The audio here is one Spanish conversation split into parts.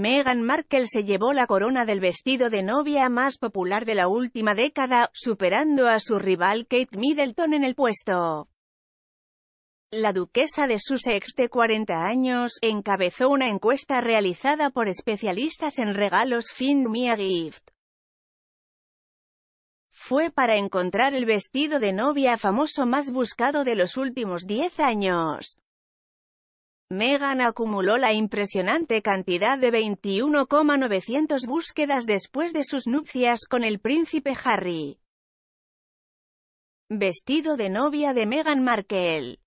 Meghan Markle se llevó la corona del vestido de novia más popular de la última década, superando a su rival Kate Middleton en el puesto. La duquesa de Sussex de 40 años encabezó una encuesta realizada por especialistas en regalos Find Me Gift. Fue para encontrar el vestido de novia famoso más buscado de los últimos 10 años. Megan acumuló la impresionante cantidad de 21,900 búsquedas después de sus nupcias con el príncipe Harry. Vestido de novia de Meghan Markle.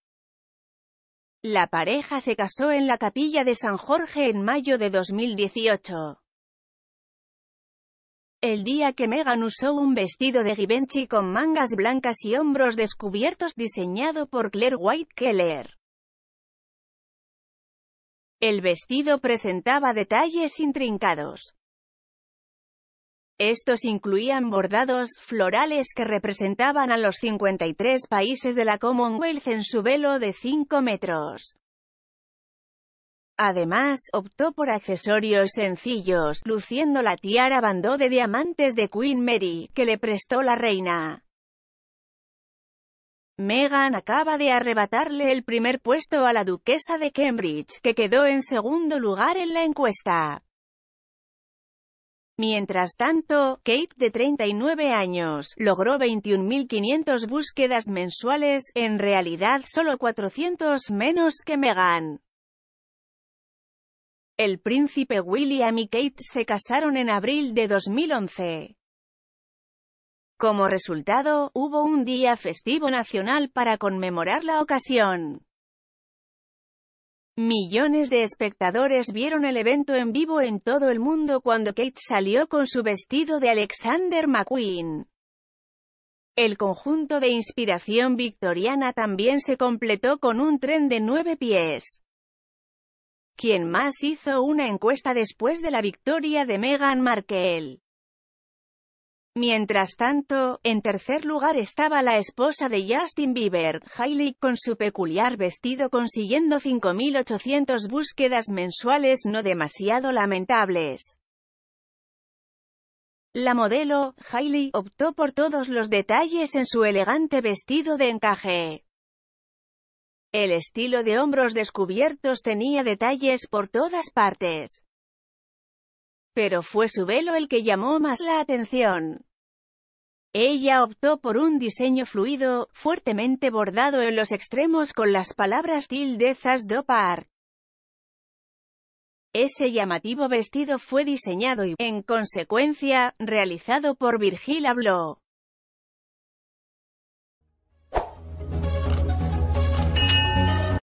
La pareja se casó en la capilla de San Jorge en mayo de 2018. El día que Meghan usó un vestido de Givenchy con mangas blancas y hombros descubiertos diseñado por Claire White Keller. El vestido presentaba detalles intrincados. Estos incluían bordados florales que representaban a los 53 países de la Commonwealth en su velo de 5 metros. Además, optó por accesorios sencillos, luciendo la tiara bandó de diamantes de Queen Mary, que le prestó la reina. Meghan acaba de arrebatarle el primer puesto a la duquesa de Cambridge, que quedó en segundo lugar en la encuesta. Mientras tanto, Kate, de 39 años, logró 21.500 búsquedas mensuales, en realidad solo 400 menos que Meghan. El príncipe William y Kate se casaron en abril de 2011. Como resultado, hubo un día festivo nacional para conmemorar la ocasión. Millones de espectadores vieron el evento en vivo en todo el mundo cuando Kate salió con su vestido de Alexander McQueen. El conjunto de inspiración victoriana también se completó con un tren de nueve pies. Quien más hizo una encuesta después de la victoria de Meghan Markle. Mientras tanto, en tercer lugar estaba la esposa de Justin Bieber, Hailey, con su peculiar vestido consiguiendo 5.800 búsquedas mensuales no demasiado lamentables. La modelo, Hailey, optó por todos los detalles en su elegante vestido de encaje. El estilo de hombros descubiertos tenía detalles por todas partes. Pero fue su velo el que llamó más la atención. Ella optó por un diseño fluido, fuertemente bordado en los extremos con las palabras tildezas do par. Ese llamativo vestido fue diseñado y, en consecuencia, realizado por Virgil Abloh.